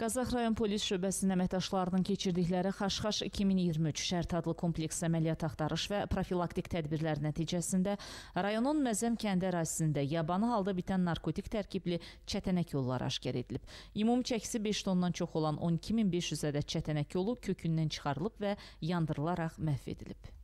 Qazax rayon polis şöbəsinin əməkdaşlarının keçirdikləri Xaşxaş 2023 şərt adlı kompleks əməliyyat axtarış və profilaktik tədbirlər nəticəsində rayonun Məzəm kəndi ərazisində yabanı halda bitən narkotik tərkibli çətənək yolları aşkar edilib. Ümumi çəkisi 5 tondan çox olan 12500 ədəd çətənək yolu kökündən çıxarılıb və yandırılaraq məhv edilib.